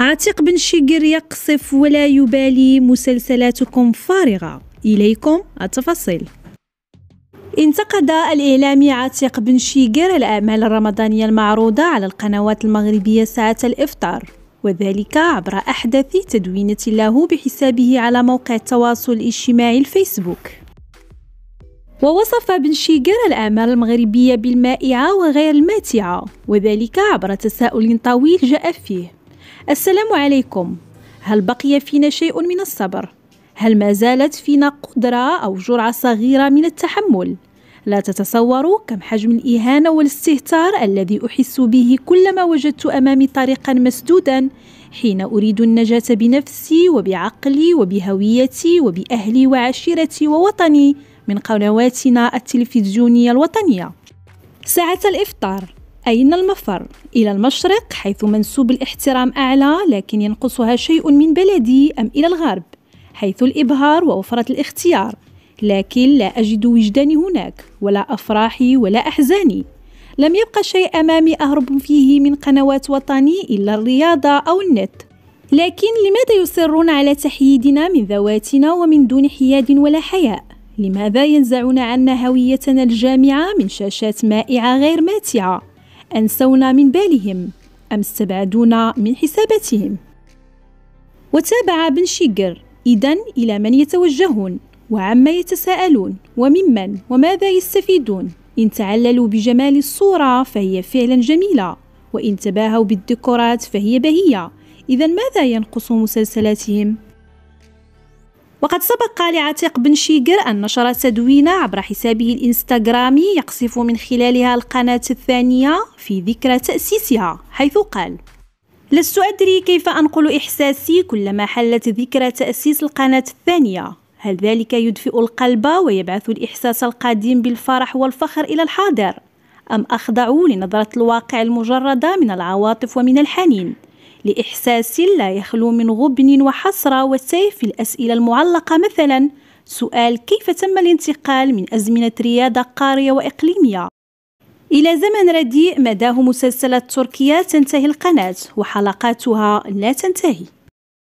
عتيق بن شقر يقصف ولا يبالي مسلسلاتكم فارغة إليكم التفاصيل انتقد الإعلامي عتيق بن شيقر الأعمال الرمضانية المعروضة على القنوات المغربية ساعة الإفطار وذلك عبر أحدث تدوينة له بحسابه على موقع التواصل الاجتماعي الفيسبوك ووصف بن شيقر الأعمال المغربية بالمائعة وغير الماتعة وذلك عبر تساؤل طويل جاء فيه السلام عليكم هل بقي فينا شيء من الصبر هل ما زالت فينا قدره او جرعه صغيره من التحمل لا تتصوروا كم حجم الاهانه والاستهتار الذي احس به كلما وجدت امامي طريقا مسدودا حين اريد النجاه بنفسي وبعقلي وبهويتي وباهلي وعشيرتي ووطني من قنواتنا التلفزيونيه الوطنيه ساعه الافطار أين المفر؟ إلى المشرق حيث منسوب الاحترام أعلى لكن ينقصها شيء من بلدي أم إلى الغرب حيث الإبهار ووفرة الاختيار لكن لا أجد وجداني هناك ولا أفراحي ولا أحزاني لم يبقى شيء أمامي أهرب فيه من قنوات وطني إلا الرياضة أو النت لكن لماذا يصرون على تحييدنا من ذواتنا ومن دون حياد ولا حياء؟ لماذا ينزعون عنا هويتنا الجامعة من شاشات مائعة غير ماتعة؟ أنسونا من بالهم أم استبعدونا من حساباتهم وتابع بن شيجر إذا إلى من يتوجهون وعما يتساءلون وممن وماذا يستفيدون إن تعللوا بجمال الصورة فهي فعلا جميلة وإن تباهوا بالديكورات فهي بهية إذا ماذا ينقص مسلسلاتهم؟ وقد سبق لعتيق بن شيقر أن نشر تدوينة عبر حسابه الإنستغرامي يقصف من خلالها القناة الثانية في ذكرى تأسيسها حيث قال لست أدري كيف أنقل إحساسي كلما حلت ذكرى تأسيس القناة الثانية هل ذلك يدفئ القلب ويبعث الإحساس القديم بالفرح والفخر إلى الحاضر أم أخضع لنظرة الواقع المجردة من العواطف ومن الحنين لإحساس لا يخلو من غبن وحسرة وسيف الأسئلة المعلقة مثلا سؤال كيف تم الانتقال من أزمنة ريادة قارية وإقليمية إلى زمن رديء مداه مسلسلات تركيا تنتهي القناة وحلقاتها لا تنتهي